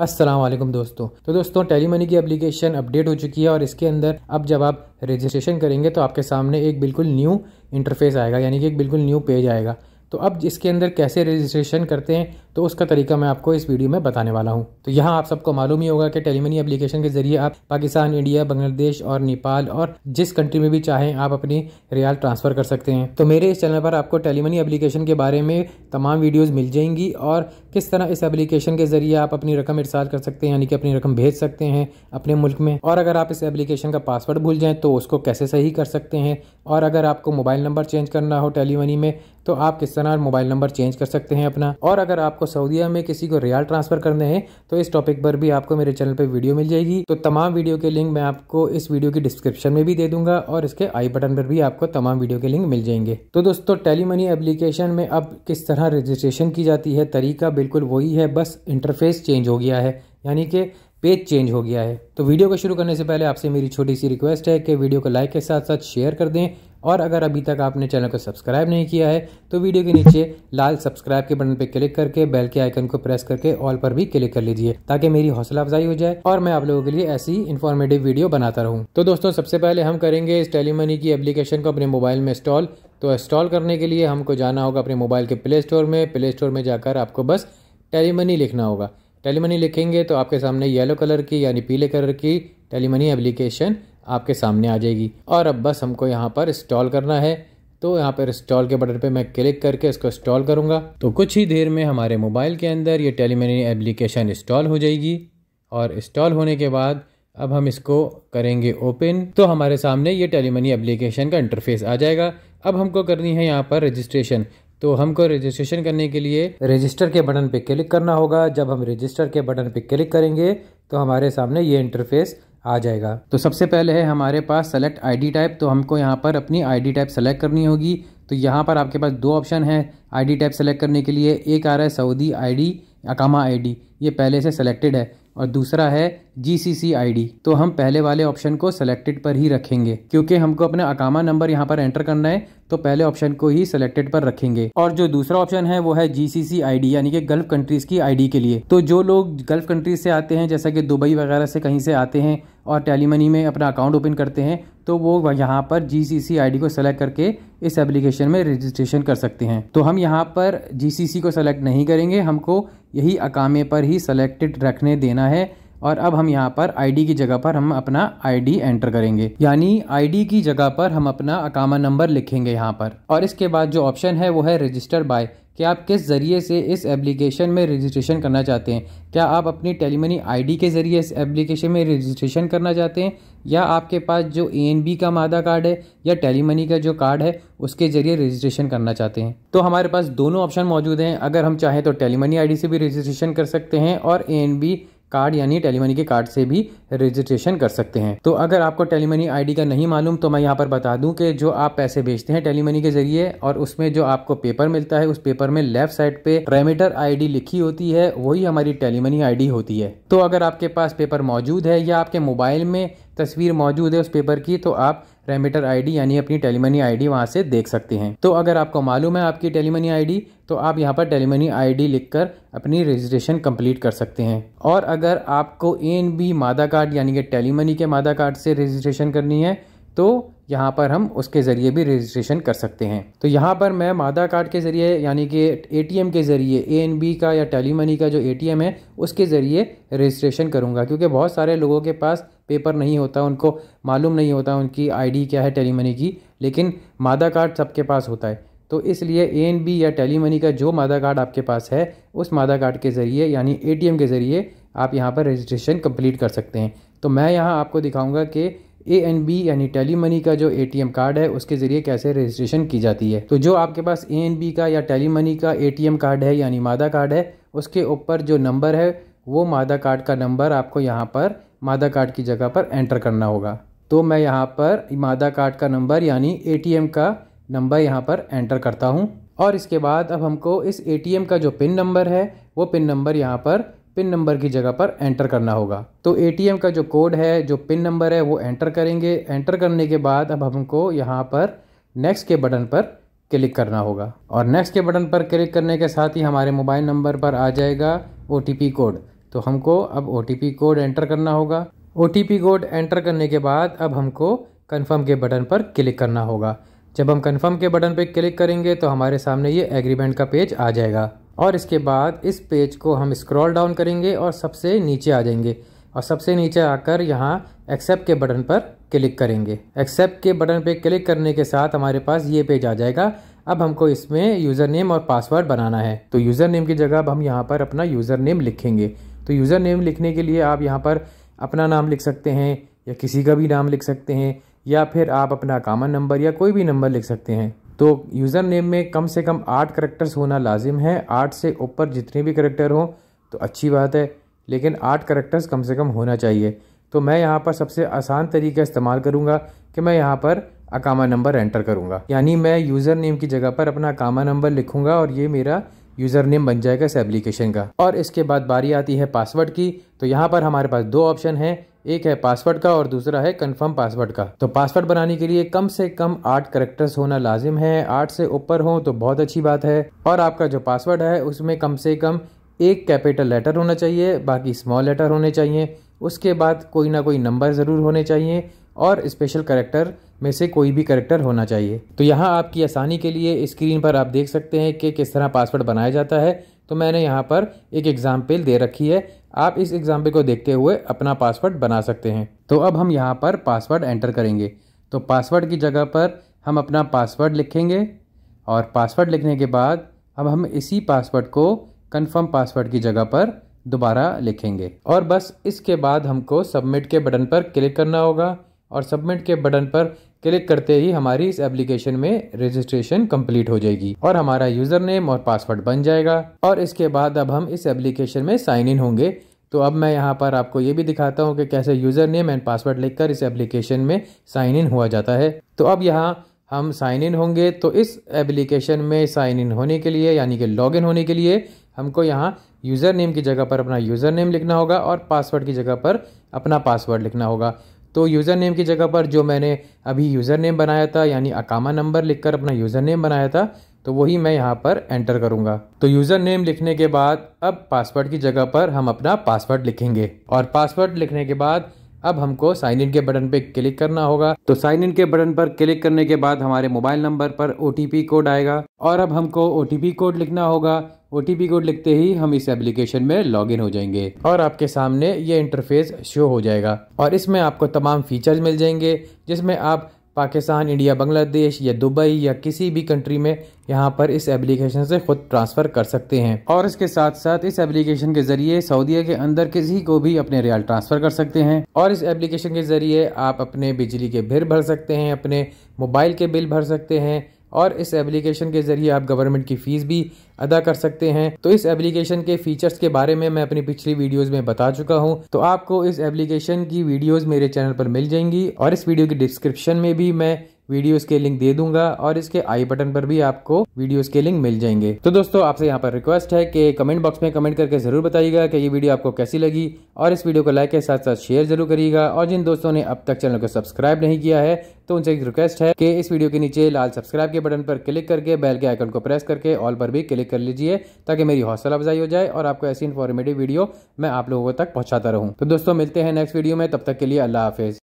असलम दोस्तों तो दोस्तों टेली मनी की एप्लीकेशन अपडेट हो चुकी है और इसके अंदर अब जब आप रजिस्ट्रेशन करेंगे तो आपके सामने एक बिल्कुल न्यू इंटरफेस आएगा यानी कि एक बिल्कुल न्यू पेज आएगा तो अब इसके अंदर कैसे रजिस्ट्रेशन करते हैं तो उसका तरीका मैं आपको इस वीडियो में बताने वाला हूँ तो यहाँ आप सबको मालूम ही होगा कि टेलीमनी एप्लीकेशन के जरिए आप पाकिस्तान इंडिया बांग्लादेश और नेपाल और जिस कंट्री में भी चाहें आप अपनी रियाल ट्रांसफ़र कर सकते हैं तो मेरे इस चैनल पर आपको टेलीमनी एप्लीकेशन के बारे में तमाम वीडियोज़ मिल जाएंगी और किस तरह इस एप्लीकेशन के ज़रिए आप अपनी रकम इरसाल कर सकते हैं यानी कि अपनी रकम भेज सकते हैं अपने मुल्क में और अगर आप इस एप्लीकेशन का पासवर्ड भूल जाएं तो उसको कैसे सही कर सकते हैं और अगर आपको मोबाइल नंबर चेंज करना हो टेलीमनी में तो आप किस तरह मोबाइल नंबर चेंज कर सकते हैं अपना और अगर आपको सऊदीया में किसी को रियाल ट्रांसफ़र करने हैं तो इस टॉपिक पर भी आपको मेरे चैनल पर वीडियो मिल जाएगी तो तमाम वीडियो के लिंक मैं आपको इस वीडियो की डिस्क्रिप्शन में भी दे दूंगा और इसके आई बटन पर भी आपको तमाम वीडियो के लिंक मिल जाएंगे तो दोस्तों टेलीमनी एप्लीकेशन में अब किस तरह रजिस्ट्रेशन की जाती है तरीका बिल्कुल वही है बस इंटरफेस चेंज हो गया है यानी कि पेज चेंज हो गया है तो वीडियो को शुरू करने से पहले आपसे मेरी छोटी सी रिक्वेस्ट है कि वीडियो को लाइक के साथ साथ शेयर कर दें और अगर अभी तक आपने चैनल को सब्सक्राइब नहीं किया है तो वीडियो के नीचे लाल सब्सक्राइब के बटन पर क्लिक करके बेल के आइकन को प्रेस करके ऑल पर भी क्लिक कर लीजिए ताकि मेरी हौसला अफजाई हो जाए और मैं आप लोगों के लिए ऐसी इन्फॉर्मेटिव वीडियो बनाता रहूँ तो दोस्तों सबसे पहले हम करेंगे इस टेलीमनी की एप्लीकेशन को अपने मोबाइल में इंस्टॉल तो इंस्टॉल करने के लिए हमको जाना होगा अपने मोबाइल के प्ले स्टोर में प्ले स्टोर में जाकर आपको बस टेलीमनी लिखना होगा टेलीमनी लिखेंगे तो आपके सामने येलो कलर की यानी पीले कलर की टेलीमनी एप्लीकेशन आपके सामने आ जाएगी और अब बस हमको यहाँ पर इंस्टॉल करना है तो यहाँ पर इंस्टॉल के बटन पे मैं क्लिक करके इसको इंस्टॉल करूँगा तो कुछ ही देर में हमारे मोबाइल के अंदर ये टेलीमनी एप्लीकेशन इंस्टॉल हो जाएगी और इंस्टॉल होने के बाद अब हम इसको करेंगे ओपन तो हमारे सामने ये टेलीमनी एप्लीकेशन का इंटरफेस आ जाएगा अब हमको करनी है यहाँ पर रजिस्ट्रेशन तो हमको रजिस्ट्रेशन करने के लिए रजिस्टर के बटन पे क्लिक करना होगा जब हम रजिस्टर के बटन पे क्लिक करेंगे तो हमारे सामने ये इंटरफेस आ जाएगा तो सबसे पहले है हमारे पास सेलेक्ट आईडी टाइप तो हमको यहाँ पर अपनी आईडी टाइप सेलेक्ट करनी होगी तो यहाँ पर आपके पास दो ऑप्शन है आईडी टाइप सेलेक्ट करने के लिए एक आ रहा है सऊदी आईडी अकामा आईडी ये पहले से सेलेक्टेड है और दूसरा है जी सी सी आई डी तो हम पहले वाले ऑप्शन को सेलेक्टेड पर ही रखेंगे क्योंकि हमको अपना अकामा नंबर यहाँ पर एंटर करना है तो पहले ऑप्शन को ही सिलेक्टेड पर रखेंगे और जो दूसरा ऑप्शन है वो है जीसीसी आईडी यानी कि गल्फ कंट्रीज की आईडी के लिए तो जो लोग गल्फ कंट्रीज से आते हैं जैसा कि दुबई वगैरह से कहीं से आते हैं और टेलीमनी में अपना अकाउंट ओपन करते हैं तो वो यहाँ पर जी सी सी आई डी को सेलेक्ट करके इस एप्लीकेशन में रजिस्ट्रेशन कर सकते हैं तो हम यहाँ पर जी सी सी को सेलेक्ट नहीं करेंगे हमको यही अकामे पर ही सेलेक्टेड रखने देना है और अब हम यहाँ पर आईडी की जगह पर हम अपना आईडी एंटर करेंगे यानी आईडी की जगह पर हम अपना अकामा नंबर लिखेंगे यहाँ पर और इसके बाद जो ऑप्शन है वो है रजिस्टर बाय कि आप किस ज़रिए से इस एप्लीकेशन में रजिस्ट्रेशन करना चाहते हैं क्या आप अपनी टेलीमनी आईडी के ज़रिए इस एप्लीकेशन में रजिस्ट्रेशन करना चाहते हैं या आपके पास जो ए का मादा कार्ड है या टेलीमनी का जो कार्ड है उसके ज़रिए रजिस्ट्रेशन करना चाहते हैं तो हमारे पास दोनों ऑप्शन मौजूद हैं अगर हम चाहें तो टेलीमनी आई से भी रजिस्ट्रेशन कर सकते हैं और ए कार्ड यानी टेलीमनी के कार्ड से भी रजिस्ट्रेशन कर सकते हैं तो अगर आपको टेलीमनी आईडी का नहीं मालूम तो मैं यहाँ पर बता दूं कि जो आप पैसे भेजते हैं टेलीमनी के जरिए और उसमें जो आपको पेपर मिलता है उस पेपर में लेफ्ट साइड पे रेमिटर आईडी लिखी होती है वही हमारी टेलीमनी आईडी होती है तो अगर आपके पास पेपर मौजूद है या आपके मोबाइल में तस्वीर मौजूद है उस पेपर की तो आप रेमिटर आईडी यानी अपनी टेलीमनी आईडी वहाँ से देख सकते हैं तो अगर आपको मालूम है आपकी टेलीमनी आईडी तो आप यहाँ पर टेलीमनी आईडी लिखकर अपनी रजिस्ट्रेशन कंप्लीट कर सकते हैं और अगर आपको ए एन बी मादा कार्ड यानी कि टेलीमनी के मादा कार्ड से रजिस्ट्रेशन करनी है तो यहाँ पर हम उसके ज़रिए भी रजिस्ट्रेशन कर सकते हैं तो यहाँ पर मैं मादा कार्ड के ज़रिए यानी कि ए के ज़रिए ए का या टेलीमनी का जो ए है उसके ज़रिए रजिस्ट्रेशन करूँगा क्योंकि बहुत सारे लोगों के पास पेपर नहीं होता उनको मालूम नहीं होता उनकी आईडी क्या है टेलीमनी की लेकिन मादा कार्ड सबके पास होता है तो इसलिए ए एन बी या टेलीमनी का जो मादा कार्ड आपके पास है उस मादा कार्ड के ज़रिए यानी ए टी एम के ज़रिए आप यहाँ पर रजिस्ट्रेशन कंप्लीट कर सकते हैं तो मैं यहाँ आपको दिखाऊंगा कि ए एन बी यानी टेली मनी का जो ए टी एम कार्ड है उसके ज़रिए कैसे रजिस्ट्रेशन की जाती है तो जो आपके पास ए एन बी का या टेली मनी का ए टी एम कार्ड है यानी मादा कार्ड है उसके ऊपर जो नंबर है वो मादा कार्ड का नंबर आपको यहाँ पर मादा कार्ड की जगह पर एंटर करना होगा तो मैं यहाँ पर मादा कार्ड का नंबर यानी ए का नंबर यहाँ पर एंटर करता हूँ और इसके बाद अब हमको इस ए का जो पिन नंबर है वो पिन नंबर यहाँ पर पिन नंबर की जगह पर एंटर करना होगा तो ए का जो कोड है जो पिन नंबर है वो एंटर करेंगे एंटर करने के बाद अब हमको यहाँ पर नेक्स्ट के बटन पर क्लिक करना होगा और नेक्स्ट के बटन पर क्लिक करने के साथ ही हमारे मोबाइल नंबर पर आ जाएगा ओ कोड तो हमको अब ओ कोड एंटर करना होगा ओ कोड एंटर करने के बाद अब हमको कन्फर्म के बटन पर क्लिक करना होगा जब हम कन्फर्म के बटन पर क्लिक करेंगे तो हमारे सामने ये एग्रीमेंट का पेज आ जाएगा और इसके बाद इस पेज को हम स्क्रॉल डाउन करेंगे और सबसे नीचे आ जाएंगे और सबसे नीचे आकर यहाँ एक्सेप्ट के बटन पर क्लिक करेंगे एक्सेप्ट के बटन पर क्लिक करने के साथ हमारे पास ये पेज आ जाएगा अब हमको इसमें यूज़र नेम और पासवर्ड बनाना है तो यूज़र नेम की जगह अब हम यहाँ पर अपना यूज़र नेम लिखेंगे तो यूज़र नेम लिखने के लिए आप यहाँ पर अपना नाम लिख सकते हैं या किसी का भी नाम लिख सकते हैं या फिर आप अपना कामन नंबर या कोई भी नंबर लिख सकते हैं तो यूज़र नेम में कम से कम आठ करेक्टर्स होना लाजिम है आठ से ऊपर जितने भी करेक्टर हों तो अच्छी बात है लेकिन आठ करेक्टर्स कम से कम होना चाहिए तो मैं यहाँ पर सबसे आसान तरीका इस्तेमाल करूँगा कि मैं यहाँ पर अकामा नंबर एंटर करूँगा यानी मैं यूज़र नेम की जगह पर अपना अकामा नंबर लिखूँगा और ये मेरा यूज़र नेम बन जाएगा इस एप्लीकेशन का और इसके बाद बारी आती है पासवर्ड की तो यहाँ पर हमारे पास दो ऑप्शन है एक है पासवर्ड का और दूसरा है कंफर्म पासवर्ड का तो पासवर्ड बनाने के लिए कम से कम आठ करेक्टर्स होना लाजिम है आठ से ऊपर हो तो बहुत अच्छी बात है और आपका जो पासवर्ड है उसमें कम से कम एक कैपिटल लेटर होना चाहिए बाकी स्मॉल लेटर होने चाहिए उसके बाद कोई ना कोई नंबर ज़रूर होने चाहिए और स्पेशल करेक्टर में से कोई भी करेक्टर होना चाहिए तो यहाँ आपकी आसानी के लिए स्क्रीन पर आप देख सकते हैं कि किस तरह पासवर्ड बनाया जाता है तो मैंने यहाँ पर एक एग्ज़ाम्पल दे रखी है आप इस एग्ज़ाम्पल को देखते हुए अपना पासवर्ड बना सकते हैं तो अब हम यहाँ पर पासवर्ड एंटर करेंगे तो पासवर्ड की जगह पर हम अपना पासवर्ड लिखेंगे और पासवर्ड लिखने के बाद अब हम इसी पासवर्ड को कन्फर्म पासवर्ड की जगह पर दोबारा लिखेंगे और बस इसके बाद हमको सबमिट के बटन पर क्लिक करना होगा और सबमिट के बटन पर क्लिक करते ही हमारी इस एप्लीकेशन में रजिस्ट्रेशन कंप्लीट हो जाएगी और हमारा यूज़र नेम और पासवर्ड बन जाएगा और इसके बाद अब हम इस एप्लीकेशन में साइन इन होंगे तो अब मैं यहाँ पर आपको ये भी दिखाता हूँ कि कैसे यूज़र नेम एंड पासवर्ड लिखकर इस एप्लीकेशन में साइन इन हुआ जाता है तो अब यहाँ हम साइन इन होंगे तो इस एप्लीकेशन में साइन इन होने के लिए यानी कि लॉग इन होने के लिए हमको यहाँ यूज़र नेम की जगह पर अपना यूज़र नेम लिखना होगा और पासवर्ड की जगह पर अपना पासवर्ड लिखना होगा तो यूज़र नेम की जगह पर जो मैंने अभी यूज़र नेम बनाया था यानी अकामा नंबर लिखकर अपना यूज़र नेम बनाया था तो वही मैं यहाँ पर एंटर करूँगा तो यूज़र नेम लिखने के बाद अब पासवर्ड की जगह पर हम अपना पासवर्ड लिखेंगे और पासवर्ड लिखने के बाद अब हमको साइन इन के बटन पे क्लिक करना होगा तो साइन इन के बटन पर क्लिक करने के बाद हमारे मोबाइल नंबर पर ओ कोड आएगा और अब हमको ओ कोड लिखना होगा ओ कोड लिखते ही हम इस एप्लीकेशन में लॉग हो जाएंगे और आपके सामने ये इंटरफेस शो हो जाएगा और इसमें आपको तमाम फीचर्स मिल जाएंगे जिसमें आप पाकिस्तान इंडिया बांग्लादेश या दुबई या किसी भी कंट्री में यहाँ पर इस एप्लीकेशन से खुद ट्रांसफ़र कर सकते हैं और इसके साथ साथ इस एप्लीकेशन के ज़रिए सऊदीया के अंदर किसी को भी अपने रियाल ट्रांसफ़र कर सकते हैं और इस एप्लीकेशन के ज़रिए आप अपने बिजली के बिल भर सकते हैं अपने मोबाइल के बिल भर सकते हैं और इस एप्लीकेशन के ज़रिए आप गवर्नमेंट की फ़ीस भी अदा कर सकते हैं तो इस एप्लीकेशन के फीचर्स के बारे में मैं अपनी पिछली वीडियोस में बता चुका हूं तो आपको इस एप्लीकेशन की वीडियोस मेरे चैनल पर मिल जाएंगी और इस वीडियो की डिस्क्रिप्शन में भी मैं वीडियो के लिंक दे दूंगा और इसके आई बटन पर भी आपको वीडियो के लिंक मिल जाएंगे तो दोस्तों आपसे यहाँ पर रिक्वेस्ट है कि कमेंट बॉक्स में कमेंट करके जरूर बताइएगा कि ये वीडियो आपको कैसी लगी और इस वीडियो को लाइक के साथ साथ शेयर जरूर करिएगा और जिन दोस्तों ने अब तक चैनल को सब्सक्राइब नहीं किया है तो उनसे एक रिक्वेस्ट है कि इस वीडियो के नीचे लाल सब्सक्राइब के बटन पर क्लिक करके बेल के आइकन को प्रेस करके ऑल पर भी क्लिक कर लीजिए ताकि मेरी हौसला अफजाई हो जाए और आपको ऐसी इन्फॉर्मेटिव वीडियो मैं आप लोगों तक पहुंचाता रहूं तो दोस्तों मिलते हैं नेक्स्ट वीडियो में तब तक के लिए अल्लाह हाफिज़